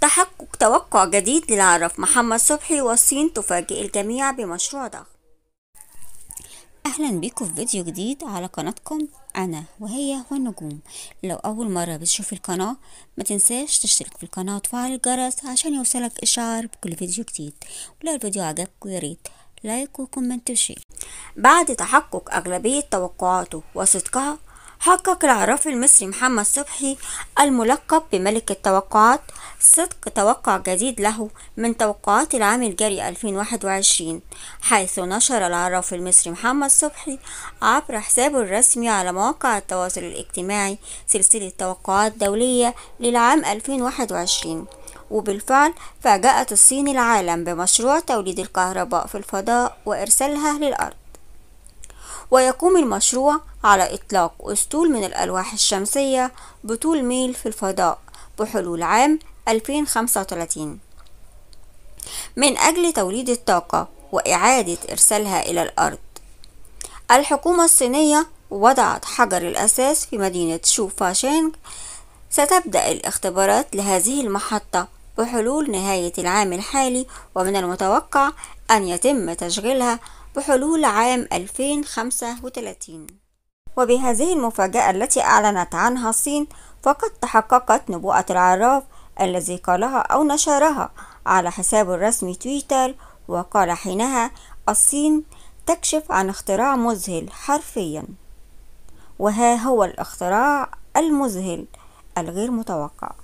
تحقق توقع جديد للعرف محمد صبحي والصين تفاجئ الجميع بمشروع ضخم اهلا بيكم في فيديو جديد على قناتكم انا وهي والنجوم لو اول مره بتشوف القناه ما تنساش تشترك في القناه وتفعل الجرس عشان يوصلك اشعار بكل فيديو جديد ولو الفيديو عجبك يا ريت لايك وكومنت وشير بعد تحقق اغلبيه توقعاته وصدقها حقق العرافي المصري محمد صبحي الملقب بملك التوقعات صدق توقع جديد له من توقعات العام الجاري 2021 حيث نشر العرافي المصري محمد صبحي عبر حسابه الرسمي على مواقع التواصل الاجتماعي سلسلة توقعات دولية للعام 2021 وبالفعل فاجأت الصين العالم بمشروع توليد الكهرباء في الفضاء وإرسالها للأرض ويقوم المشروع على إطلاق أسطول من الألواح الشمسية بطول ميل في الفضاء بحلول عام 2035 من أجل توليد الطاقة وإعادة إرسالها إلى الأرض الحكومة الصينية وضعت حجر الأساس في مدينة شوفاشينغ ستبدأ الاختبارات لهذه المحطة بحلول نهاية العام الحالي ومن المتوقع أن يتم تشغيلها بحلول عام 2035 وبهذه المفاجأة التي أعلنت عنها الصين فقد تحققت نبوءة العراف الذي قالها أو نشرها على حسابه الرسمي تويتر وقال حينها الصين تكشف عن اختراع مذهل حرفيا وها هو الاختراع المذهل الغير متوقع